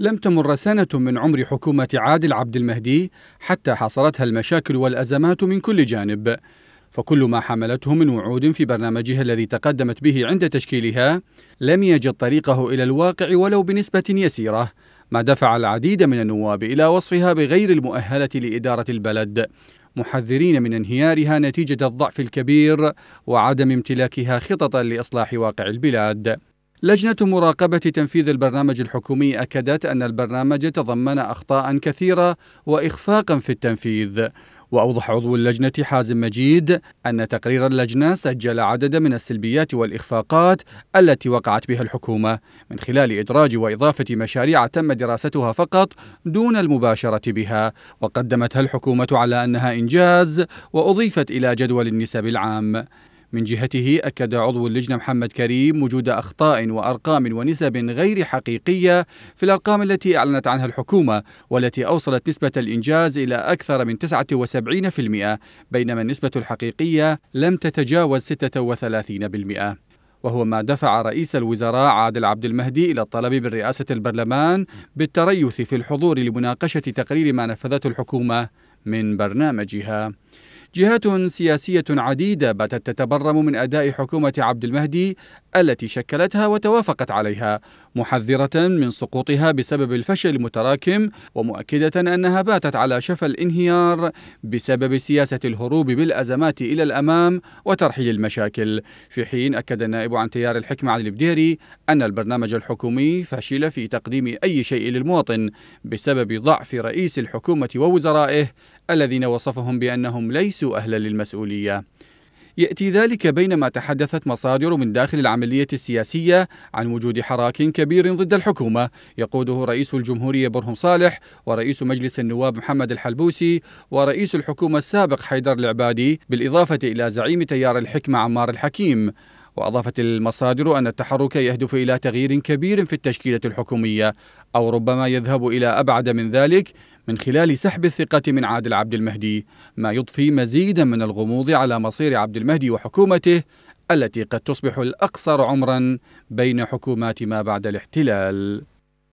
لم تمر سنة من عمر حكومة عادل عبد المهدي حتى حاصرتها المشاكل والأزمات من كل جانب فكل ما حملته من وعود في برنامجها الذي تقدمت به عند تشكيلها لم يجد طريقه إلى الواقع ولو بنسبة يسيرة ما دفع العديد من النواب إلى وصفها بغير المؤهلة لإدارة البلد محذرين من انهيارها نتيجة الضعف الكبير وعدم امتلاكها خططا لإصلاح واقع البلاد لجنة مراقبة تنفيذ البرنامج الحكومي أكدت أن البرنامج تضمن أخطاء كثيرة وإخفاقا في التنفيذ وأوضح عضو اللجنة حازم مجيد أن تقرير اللجنة سجل عددا من السلبيات والإخفاقات التي وقعت بها الحكومة من خلال إدراج وإضافة مشاريع تم دراستها فقط دون المباشرة بها وقدمتها الحكومة على أنها إنجاز وأضيفت إلى جدول النسب العام من جهته أكد عضو اللجنة محمد كريم وجود أخطاء وأرقام ونسب غير حقيقية في الأرقام التي أعلنت عنها الحكومة والتي أوصلت نسبة الإنجاز إلى أكثر من 79% بينما النسبة الحقيقية لم تتجاوز 36%. وهو ما دفع رئيس الوزراء عادل عبد المهدي إلى الطلب من رئاسة البرلمان بالتريث في الحضور لمناقشة تقرير ما نفذته الحكومة من برنامجها جهات سياسية عديدة باتت تتبرم من أداء حكومة عبد المهدي التي شكلتها وتوافقت عليها محذرة من سقوطها بسبب الفشل المتراكم ومؤكدة أنها باتت على شفى الانهيار بسبب سياسة الهروب بالأزمات إلى الأمام وترحيل المشاكل في حين أكد النائب عن تيار الحكمة علي البديري أن البرنامج الحكومي فشل في تقديم أي شيء للمواطن بسبب ضعف رئيس الحكومة ووزرائه الذين وصفهم بأنهم ليسوا ليسوا أهلا للمسؤولية يأتي ذلك بينما تحدثت مصادر من داخل العملية السياسية عن وجود حراك كبير ضد الحكومة يقوده رئيس الجمهورية برهم صالح ورئيس مجلس النواب محمد الحلبوسي ورئيس الحكومة السابق حيدر العبادي بالإضافة إلى زعيم تيار الحكمة عمار الحكيم وأضافت المصادر أن التحرك يهدف إلى تغيير كبير في التشكيلة الحكومية أو ربما يذهب إلى أبعد من ذلك من خلال سحب الثقة من عادل عبد المهدي ما يضفي مزيدا من الغموض على مصير عبد المهدي وحكومته التي قد تصبح الأقصر عمرا بين حكومات ما بعد الاحتلال